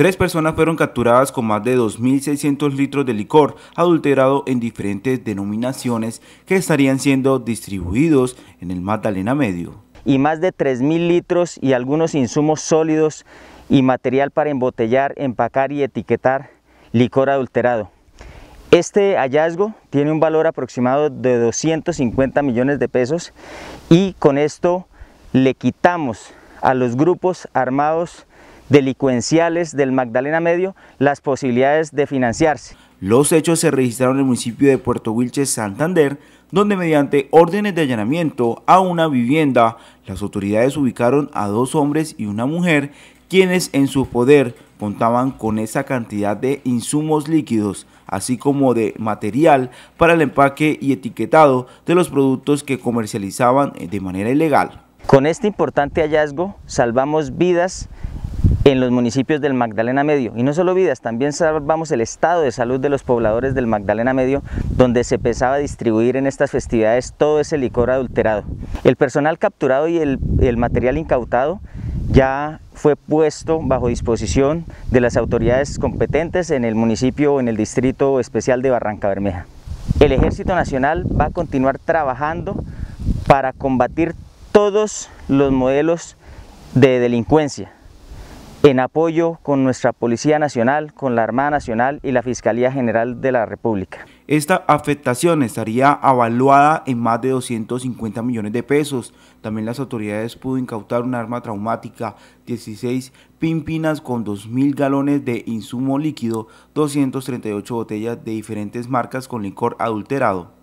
Tres personas fueron capturadas con más de 2.600 litros de licor adulterado en diferentes denominaciones que estarían siendo distribuidos en el Magdalena Medio. Y más de 3.000 litros y algunos insumos sólidos y material para embotellar, empacar y etiquetar licor adulterado. Este hallazgo tiene un valor aproximado de 250 millones de pesos y con esto le quitamos a los grupos armados delincuenciales del Magdalena Medio las posibilidades de financiarse. Los hechos se registraron en el municipio de Puerto Wilches, Santander, donde mediante órdenes de allanamiento a una vivienda, las autoridades ubicaron a dos hombres y una mujer, quienes en su poder contaban con esa cantidad de insumos líquidos, así como de material para el empaque y etiquetado de los productos que comercializaban de manera ilegal. Con este importante hallazgo salvamos vidas en los municipios del Magdalena Medio. Y no solo vidas, también salvamos el estado de salud de los pobladores del Magdalena Medio, donde se a distribuir en estas festividades todo ese licor adulterado. El personal capturado y el, el material incautado ya fue puesto bajo disposición de las autoridades competentes en el municipio o en el distrito especial de Barranca Bermeja. El Ejército Nacional va a continuar trabajando para combatir todos los modelos de delincuencia, en apoyo con nuestra Policía Nacional, con la Armada Nacional y la Fiscalía General de la República. Esta afectación estaría avaluada en más de 250 millones de pesos. También las autoridades pudo incautar un arma traumática, 16 pimpinas con 2.000 galones de insumo líquido, 238 botellas de diferentes marcas con licor adulterado.